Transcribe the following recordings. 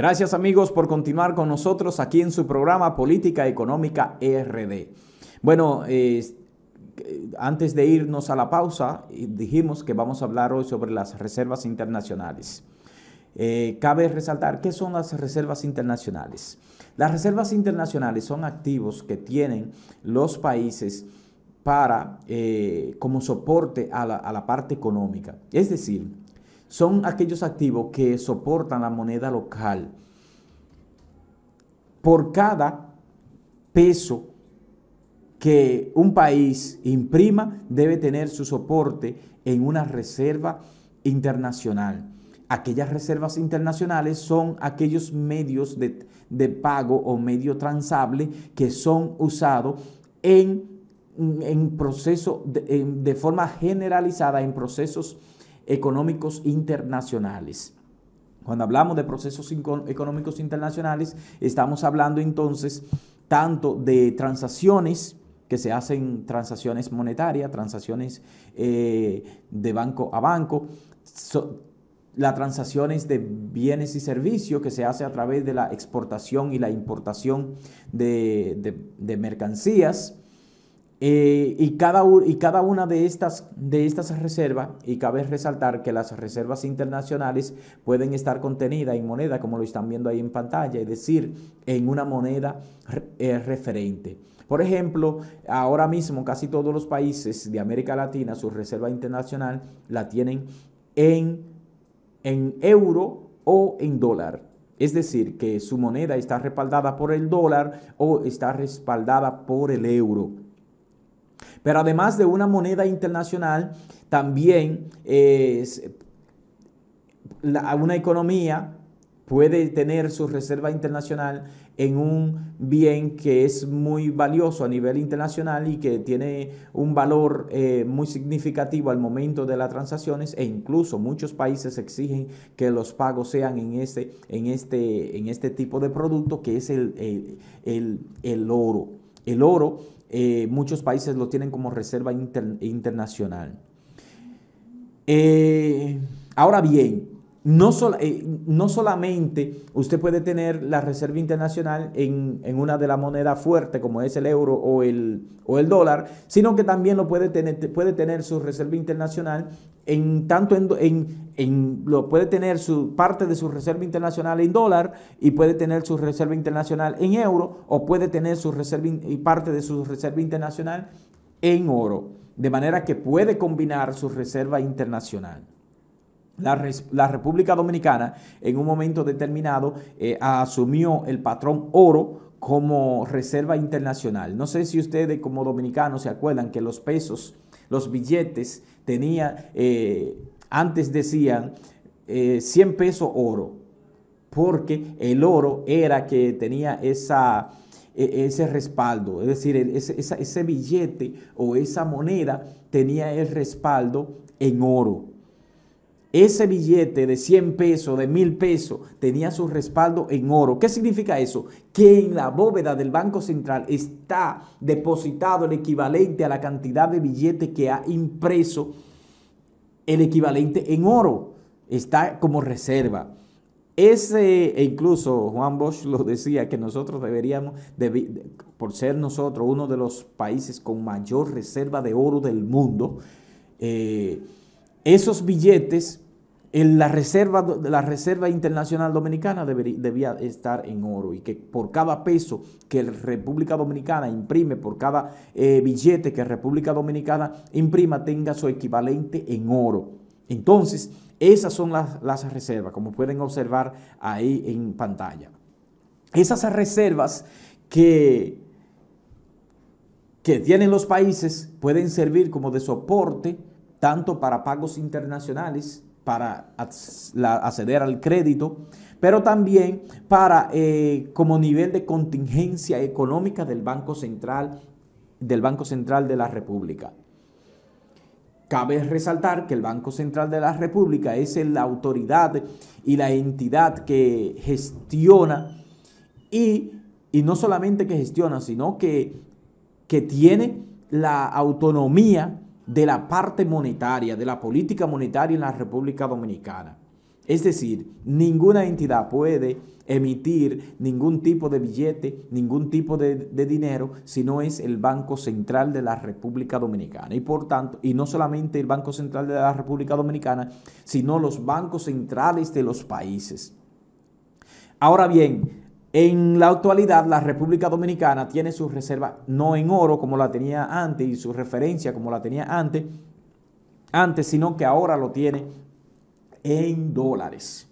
Gracias amigos por continuar con nosotros aquí en su programa Política Económica RD. Bueno, eh, antes de irnos a la pausa, dijimos que vamos a hablar hoy sobre las reservas internacionales. Eh, cabe resaltar qué son las reservas internacionales. Las reservas internacionales son activos que tienen los países para, eh, como soporte a la, a la parte económica. Es decir, son aquellos activos que soportan la moneda local. Por cada peso que un país imprima, debe tener su soporte en una reserva internacional. Aquellas reservas internacionales son aquellos medios de, pago o medio transable que son usados en, proceso de, de forma generalizada en procesos económicos internacionales. Cuando hablamos de procesos económicos internacionales, estamos hablando entonces tanto de transacciones, que se hacen transacciones monetarias, transacciones eh, de banco a banco, las transacciones de bienes y servicios que se hace a través de la exportación y la importación de mercancías, eh, y, cada, una de estas, reservas, y cabe resaltar que las reservas internacionales pueden estar contenidas en moneda, como lo están viendo ahí en pantalla, es decir, en una moneda eh, referente. Por ejemplo, ahora mismo casi todos los países de América Latina, su reserva internacional la tienen en euro o en dólar. Es decir, que su moneda está respaldada por el dólar o está respaldada por el euro. Pero además de una moneda internacional, también eh, una economía puede tener su reserva internacional en un bien que es muy valioso a nivel internacional y que tiene un valor eh, muy significativo al momento de las transacciones e incluso muchos países exigen que los pagos sean en este, en este, este tipo de producto que es el oro. El oro eh, muchos países lo tienen como reserva internacional. Eh, ahora bien, no, eh, no, solamente usted puede tener la Reserva Internacional en, una de las monedas fuertes como es el euro o el, dólar, sino que también lo puede tener, puede tener su Reserva Internacional en tanto en, lo puede tener su parte de su Reserva Internacional en dólar y puede tener su Reserva Internacional en euro o puede tener su reserva y parte de su Reserva Internacional en oro, de manera que puede combinar su Reserva Internacional. La, República Dominicana en un momento determinado eh, asumió el patrón oro como reserva internacional. No sé si ustedes como dominicanos se acuerdan que los pesos, los billetes, tenía, eh, antes decían 100 eh, pesos oro, porque el oro era que tenía esa, e, ese respaldo, es decir, ese billete o esa moneda tenía el respaldo en oro. Ese billete de 100 pesos, de 1000 pesos, tenía su respaldo en oro. ¿Qué significa eso? Que en la bóveda del Banco Central está depositado el equivalente a la cantidad de billetes que ha impreso el equivalente en oro. Está como reserva. Ese, e incluso Juan Bosch lo decía, que nosotros deberíamos, por ser nosotros uno de los países con mayor reserva de oro del mundo, eh, esos billetes, en la, reserva, la Reserva Internacional Dominicana debía estar en oro y que por cada peso que la República Dominicana imprime, por cada eh, billete que República Dominicana imprima, tenga su equivalente en oro. Entonces, esas son las, reservas, como pueden observar ahí en pantalla. Esas reservas que, que tienen los países pueden servir como de soporte tanto para pagos internacionales, para acceder al crédito, pero también para eh, como nivel de contingencia económica del Banco Central del Banco Central de la República. Cabe resaltar que el Banco Central de la República es la autoridad y la entidad que gestiona y, no solamente que gestiona, sino que, que tiene la autonomía de la parte monetaria, de la política monetaria en la República Dominicana. Es decir, ninguna entidad puede emitir ningún tipo de billete, ningún tipo de, dinero, si no es el Banco Central de la República Dominicana. Y por tanto, y no solamente el Banco Central de la República Dominicana, sino los bancos centrales de los países. Ahora bien, en la actualidad, la República Dominicana tiene su reserva no en oro como la tenía antes y su referencia como la tenía antes, antes sino que ahora lo tiene en dólares.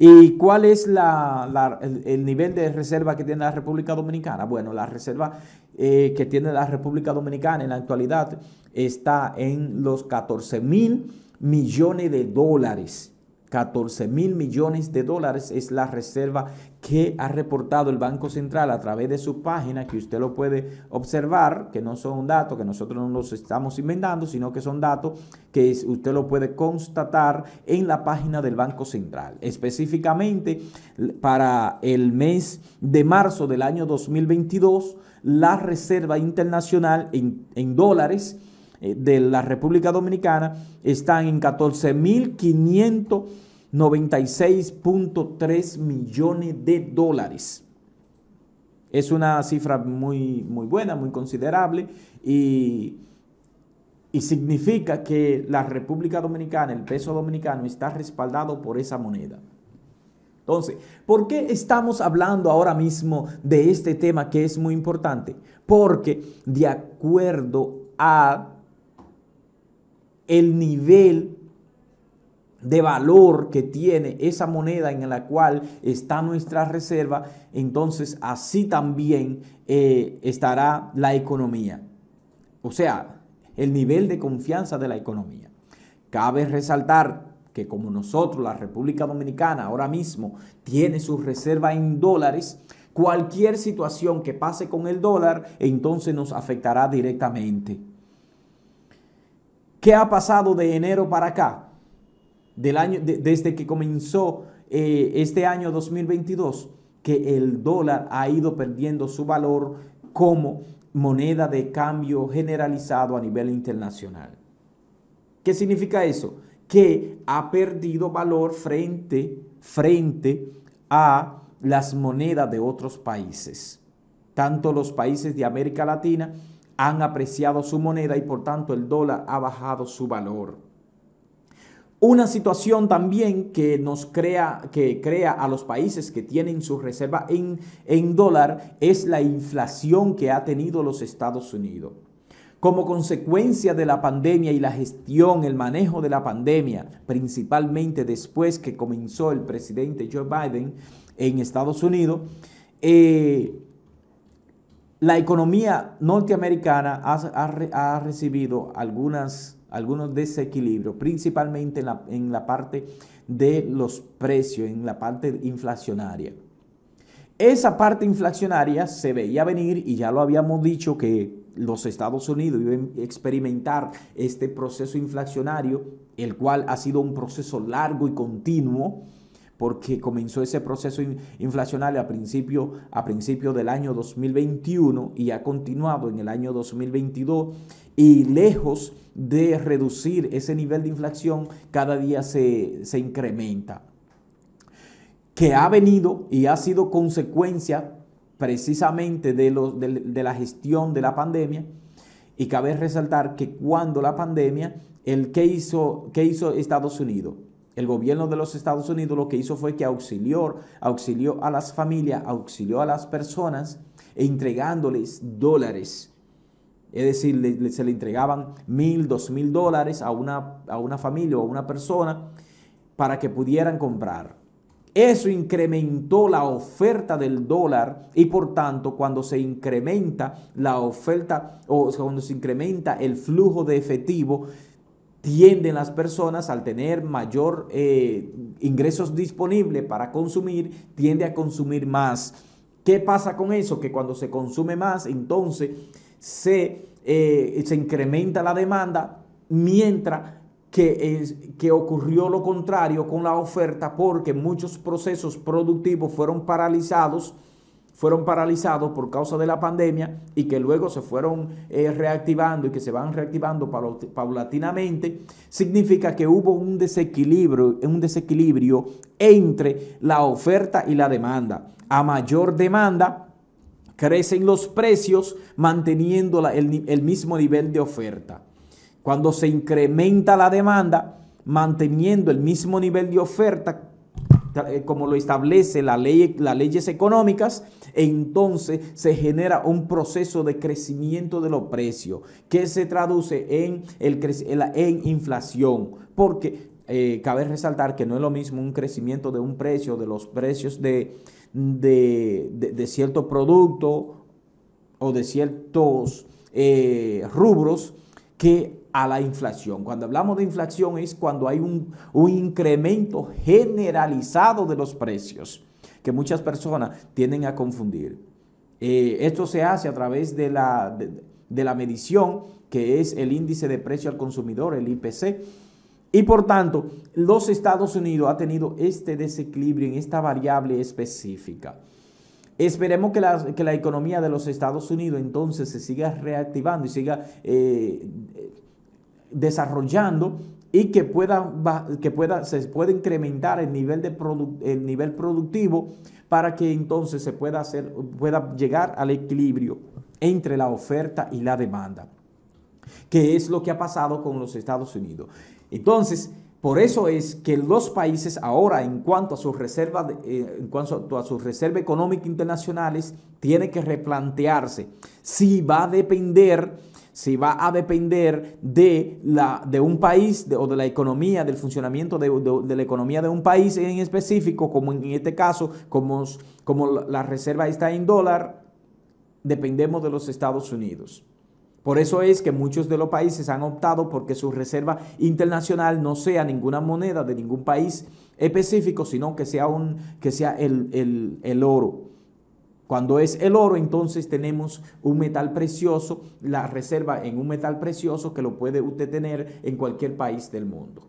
¿Y cuál es el, nivel de reserva que tiene la República Dominicana? Bueno, la reserva eh, que tiene la República Dominicana en la actualidad está en los 14 mil millones de dólares. 14 mil millones de dólares es la reserva que ha reportado el Banco Central a través de su página, que usted lo puede observar, que no son datos que nosotros no los estamos inventando, sino que son datos que usted lo puede constatar en la página del Banco Central. Específicamente para el mes de marzo del año 2022, la reserva internacional en, en dólares eh, de la República Dominicana están en 14.596.3 millones de dólares. Es una cifra muy, muy buena, muy considerable y, y significa que la República Dominicana, el peso dominicano, está respaldado por esa moneda. Entonces, ¿por qué estamos hablando ahora mismo de este tema que es muy importante? Porque de acuerdo a el nivel de valor que tiene esa moneda en la cual está nuestra reserva, entonces así también eh, estará la economía. O sea, el nivel de confianza de la economía. Cabe resaltar que como nosotros, la República Dominicana, ahora mismo tiene su reserva en dólares, cualquier situación que pase con el dólar, entonces nos afectará directamente. ¿Qué ha pasado de enero para acá? Del año, desde que comenzó eh, este año 2022, que el dólar ha ido perdiendo su valor como moneda de cambio generalizado a nivel internacional. ¿Qué significa eso? Que ha perdido valor frente, frente a las monedas de otros países, tanto los países de América Latina han apreciado su moneda y por tanto el dólar ha bajado su valor. Una situación también que nos crea, que crea a los países que tienen su reserva en, en dólar es la inflación que ha tenido los Estados Unidos. Como consecuencia de la pandemia y la gestión, el manejo de la pandemia, principalmente después que comenzó el presidente Joe Biden en Estados Unidos, eh, la economía norteamericana ha, recibido algunas, algunos desequilibrios, principalmente en la, en la parte de los precios, en la parte inflacionaria. Esa parte inflacionaria se veía venir y ya lo habíamos dicho que los Estados Unidos iban a experimentar este proceso inflacionario, el cual ha sido un proceso largo y continuo porque comenzó ese proceso inflacionario a principio, a principio del año 2021 y ha continuado en el año 2022 y lejos de reducir ese nivel de inflación, cada día se, incrementa. Que ha venido y ha sido consecuencia precisamente de, de, la gestión de la pandemia. Y cabe resaltar que cuando la pandemia, el que hizo, que hizo Estados Unidos, el gobierno de los Estados Unidos lo que hizo fue que auxilió, auxilió a las familias, auxilió a las personas entregándoles dólares. Es decir, se le entregaban mil, dos mil dólares a una, a una familia o a una persona para que pudieran comprar. Eso incrementó la oferta del dólar y por tanto cuando se incrementa la oferta o cuando se incrementa el flujo de efectivo, tienden las personas al tener mayor eh, ingresos disponibles para consumir, tiende a consumir más. ¿Qué pasa con eso? Que cuando se consume más, entonces se, eh, se incrementa la demanda, mientras que, que ocurrió lo contrario con la oferta porque muchos procesos productivos fueron paralizados fueron paralizados por causa de la pandemia y que luego se fueron eh, reactivando y que se van reactivando paulatinamente, significa que hubo un desequilibrio, un desequilibrio entre la oferta y la demanda. A mayor demanda, crecen los precios manteniendo el mismo nivel de oferta. Cuando se incrementa la demanda, manteniendo el mismo nivel de oferta, eh, como lo establece la ley, las leyes económicas, entonces se genera un proceso de crecimiento de los precios que se traduce en, el, en inflación, porque eh, cabe resaltar que no es lo mismo un crecimiento de un precio, de los precios de, de, de, o de ciertos eh, rubros que a la inflación. Cuando hablamos de inflación es cuando hay un, incremento generalizado de los precios, que muchas personas tienden a confundir. Eh, esto se hace a través de la, la medición, que es el índice de precio al consumidor, el IPC. Y por tanto, los Estados Unidos ha tenido este desequilibrio en esta variable específica. Esperemos que la, economía de los Estados Unidos entonces se siga reactivando y siga eh, desarrollando y que pueda, que pueda, se pueda incrementar el nivel, de el nivel productivo para que entonces se pueda, hacer, pueda llegar al equilibrio entre la oferta y la demanda, que es lo que ha pasado con los Estados Unidos. Entonces, por eso es que los países ahora, en cuanto a sus reservas, eh, en cuanto a sus reservas económicas internacionales, tienen que replantearse si va a depender si va a depender de, la, de un país o de la economía, del funcionamiento de, la economía de un país en específico, como en este caso, como, como la reserva está en dólar, dependemos de los Estados Unidos. Por eso es que muchos de los países han optado porque su reserva internacional no sea ninguna moneda de ningún país específico, sino que sea, un, que sea el, el, el oro. Cuando es el oro, entonces tenemos un metal precioso, la reserva en un metal precioso que lo puede usted tener en cualquier país del mundo.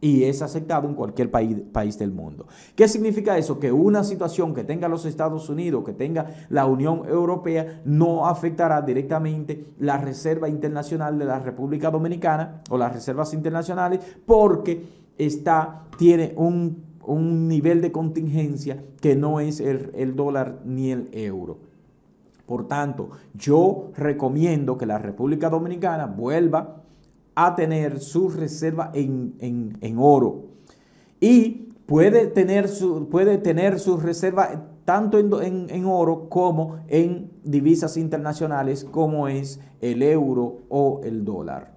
Y es aceptado en cualquier país, del mundo. ¿Qué significa eso? Que una situación que tenga los Estados Unidos, que tenga la Unión Europea, no afectará directamente la Reserva Internacional de la República Dominicana o las reservas internacionales porque está, tiene un un nivel de contingencia que no es el, dólar ni el euro. Por tanto, yo recomiendo que la República Dominicana vuelva a tener su reserva en, oro. Y puede tener su, puede tener reserva tanto en, oro como en divisas internacionales como es el euro o el dólar.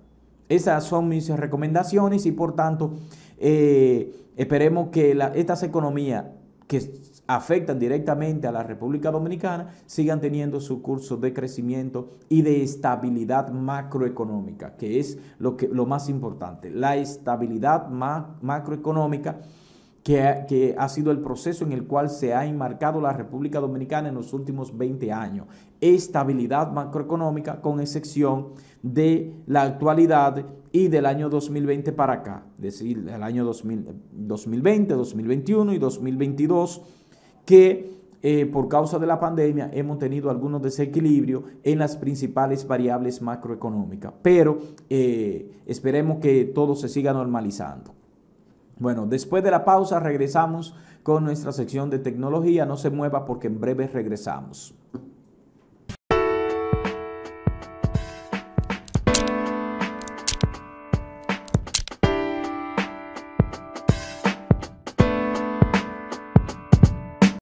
Esas son mis recomendaciones y por tanto eh, Esperemos que estas economías que afectan directamente a la República Dominicana sigan teniendo su curso de crecimiento y de estabilidad macroeconómica, que es lo, que, lo más importante. La estabilidad macroeconómica que que ha sido el proceso en el cual se ha enmarcado la República Dominicana en los últimos 20 años. Estabilidad macroeconómica con excepción de la actualidad y del año 2020 para acá, es decir, del año 2020, 2021 y 2022, que eh, por causa de la pandemia hemos tenido algunos desequilibrios en las principales variables macroeconómicas, pero eh, esperemos que todo se siga normalizando. Bueno, después de la pausa regresamos con nuestra sección de tecnología, no se mueva porque en breve regresamos.